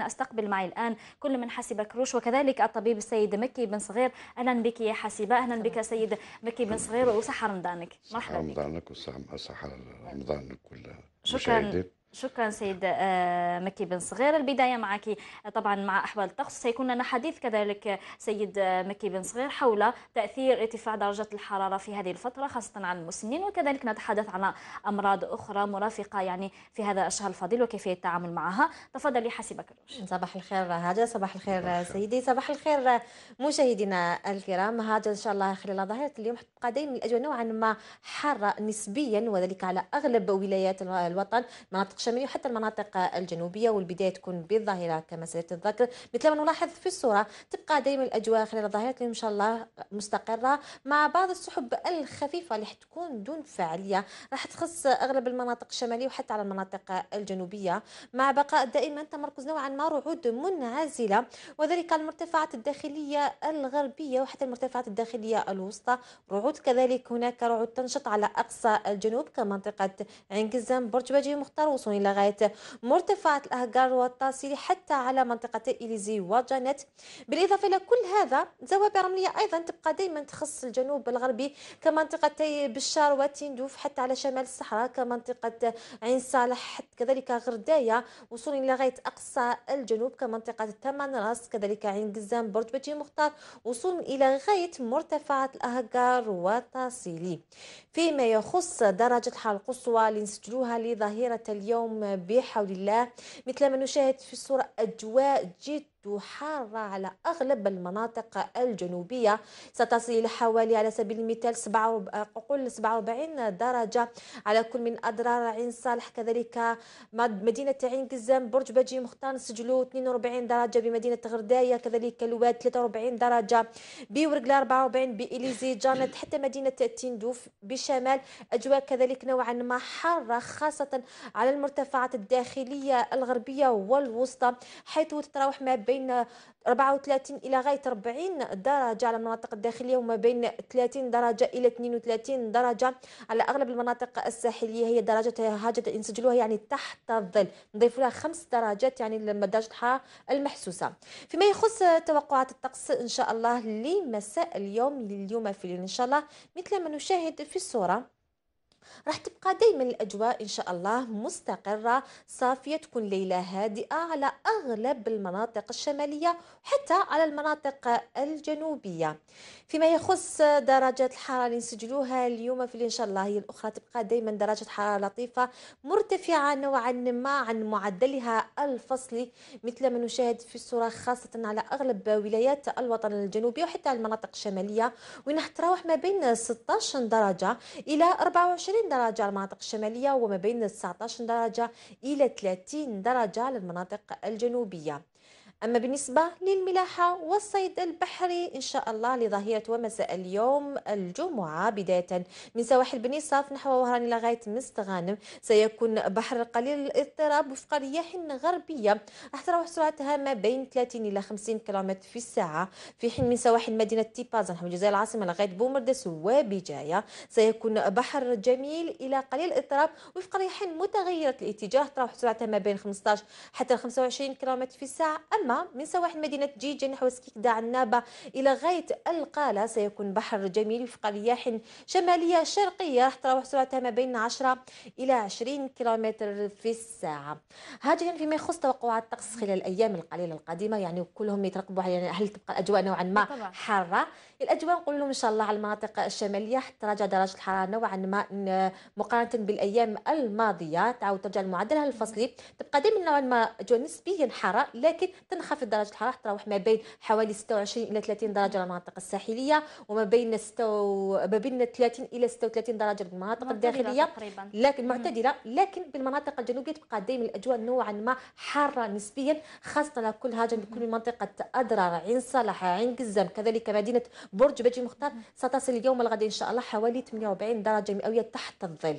أستقبل معي الآن كل من حسيبة كروش وكذلك الطبيب السيد مكي بن صغير أهلا بك يا حسيبة أهلا بك سيد مكي بن صغير وصحة رمضانك مرحبا رمضانك وصحة رمضانك كل شكرا شكرا سيد آه، مكي بن صغير البداية معك آه، طبعا مع أحوال الطقس سيكون لنا حديث كذلك آه، سيد مكي بن صغير حول تأثير ارتفاع درجة الحرارة في هذه الفترة خاصة على المسنين وكذلك نتحدث عن أمراض أخرى مرافقة يعني في هذا الشهر الفضيل وكيفية التعامل معها تفضلي حسبك صباح الخير هاجة صباح الخير سيدي صباح الخير مشاهدينا الكرام هاجة إن شاء الله خلال ظهيرة اليوم تبقى دائما الأجواء نوعا ما حارة نسبيا وذلك على أغلب ولايات الوطن مناطق الشمالية وحتى المناطق الجنوبية والبداية تكون بالظاهرة كما سيرة الذكر مثل ما نلاحظ في الصورة تبقى دائما الأجواء خلال الظاهرة إن شاء الله مستقرة مع بعض السحب الخفيفة اللي حتكون دون فعالية راح تخص أغلب المناطق الشمالية وحتى على المناطق الجنوبية مع بقاء دائما تمركز نوعا ما رعود منعزلة وذلك المرتفعات الداخلية الغربية وحتى المرتفعات الداخلية الوسطى رعود كذلك هناك رعود تنشط على أقصى الجنوب كمنطقة عين برج باجي مختار وصول الى لغاية مرتفعة الأهجار والتاصيل حتى على منطقة إليزي وجانيت بالإضافة إلى كل هذا زوابع رملية أيضا تبقى دائما تخص الجنوب الغربي كمنطقتي بشار وتندوف حتى على شمال الصحراء كمنطقة عين صالح حتى كذلك غرداية وصولا لغاية أقصى الجنوب كمنطقة تمن راس كذلك عين قزام برج بجي مختار وصولا إلى غاية مرتفعة الأهجار والتاصيلي فيما يخص درجة الحرارة القصوى اللي نسجلوها لظاهرة اليوم اليوم بحول الله مثل ما نشاهد في الصورة أجواء جد حارة على أغلب المناطق الجنوبية ستصل حوالي على سبيل المثال سبعة 47 درجة على كل من أضرار عين صالح كذلك مدينة عين قزام برج باجي مختار سجلوا 42 درجة بمدينة غرداية كذلك الواد 43 درجة بورقلة 44 بإليزي جانت حتى مدينة تندوف بشمال أجواء كذلك نوعا ما حارة خاصة على المرتفعات الداخلية الغربية والوسطى حيث تتراوح ما بين بين 34 الى غايه 40 درجه على المناطق الداخليه وما بين 30 درجه الى 32 درجه على اغلب المناطق الساحليه هي درجه هاجت انسجلوها يعني تحت الظل نضيف لها خمس درجات يعني درجه الحراره المحسوسه فيما يخص توقعات الطقس ان شاء الله لمساء اليوم اليوم في الليل ان شاء الله مثل ما نشاهد في الصوره راح تبقى دايما الأجواء إن شاء الله مستقرة صافية تكون ليلة هادئة على أغلب المناطق الشمالية وحتى على المناطق الجنوبية فيما يخص درجات الحرارة اللي نسجلوها اليوم في إن شاء الله هي الأخرى تبقى دايما درجة حرارة لطيفة مرتفعة نوعا ما عن معدلها الفصلي مثل ما نشاهد في الصورة خاصة على أغلب ولايات الوطن الجنوبي وحتى المناطق الشمالية وين راح تراوح ما بين 16 درجة إلى 24 20 درجة للمناطق الشمالية وما بين 19 درجة إلى 30 درجة للمناطق الجنوبية أما بالنسبة للملاحة والصيد البحري إن شاء الله لظهيرة ومساء اليوم الجمعة بداية من سواحل بني صاف نحو وهران إلى غاية مستغانم سيكون بحر قليل الاضطراب وفق رياح غربية راح تراوح سرعتها ما بين 30 إلى 50 كم في الساعة في حين من سواحل مدينة تيباز نحو الجزائر العاصمة لغاية بومردس وبجاية سيكون بحر جميل إلى قليل الاضطراب وفق رياح متغيرة الاتجاه تراوح سرعتها ما بين 15 حتى 25 كم في الساعة أما من سواحل مدينة جيجة نحو سكيكدا عنابة إلى غاية القالة سيكون بحر جميل وفق رياح شمالية شرقية راح تتراوح سرعتها ما بين 10 إلى 20 كيلومتر في الساعة هذا فيما يخص توقعات الطقس خلال الأيام القليلة القادمة يعني كلهم يترقبوا على يعني هل تبقى الأجواء نوعا ما طبعا. حارة الأجواء نقول لهم إن شاء الله على المناطق الشمالية تراجع درجة الحرارة نوعا ما مقارنة بالأيام الماضية تعاود ترجع المعدل الفصلي تبقى دائما نوعا ما أجواء نسبيا حارة لكن تنخفض درجه الحراره تتراوح ما بين حوالي 26 الى 30 درجه للمناطق المناطق الساحليه وما بين ما بين 30 الى 36 درجه للمناطق الداخليه تقريبا لكن معتدله لكن بالمناطق الجنوبيه تبقى دائما الاجواء نوعا ما حاره نسبيا خاصه لكل كل هاجم بكل منطقه أدرار عين صالح عين قزم كذلك مدينه برج بجي مختار ستصل اليوم الغد ان شاء الله حوالي 48 درجه مئويه تحت الظل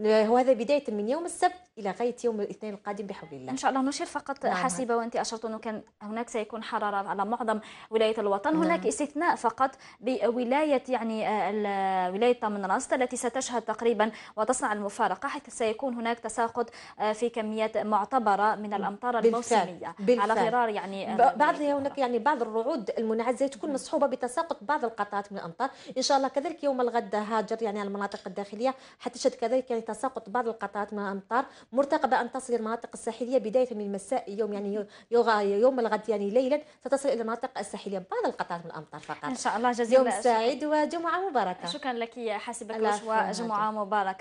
وهذا بدايه من يوم السبت الى غايه يوم الاثنين القادم بحول الله ان شاء الله نشير فقط نعم. حسيبة وانت اشرت انه كان هناك سيكون حرارة على معظم ولاية الوطن نعم. هناك استثناء فقط بولاية يعني آه، ولاية طمنراست التي ستشهد تقريبا وتصنع المفارقة حيث سيكون هناك تساقط آه، في كميات معتبرة من الأمطار الموسمية بالفعل. على غرار يعني آه، بعض يعني هناك يعني بعض الرعود المنعزة تكون مصحوبة بتساقط بعض القطعات من الأمطار إن شاء الله كذلك يوم الغد هاجر يعني على المناطق الداخلية حتشهد كذلك يعني تساقط بعض القطعات من الأمطار مرتقبة أن تصل المناطق الساحلية بداية من مساء يوم يعني يغى الرياضية يوم الغد يعني ليلا ستصل إلى المناطق الساحلية بعض القطار من الأمطار فقط إن شاء الله جزيلا يوم سعيد وجمعة مباركة شكرا لك حاسبك وجمعة مباركة